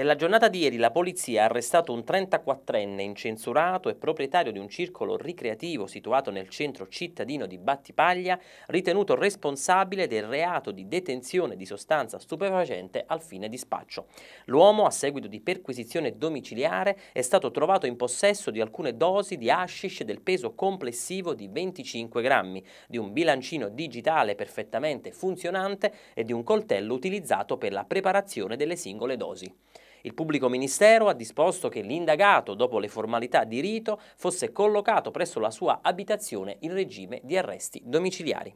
Nella giornata di ieri la polizia ha arrestato un 34enne incensurato e proprietario di un circolo ricreativo situato nel centro cittadino di Battipaglia, ritenuto responsabile del reato di detenzione di sostanza stupefacente al fine di spaccio. L'uomo, a seguito di perquisizione domiciliare, è stato trovato in possesso di alcune dosi di hashish del peso complessivo di 25 grammi, di un bilancino digitale perfettamente funzionante e di un coltello utilizzato per la preparazione delle singole dosi. Il pubblico ministero ha disposto che l'indagato, dopo le formalità di rito, fosse collocato presso la sua abitazione in regime di arresti domiciliari.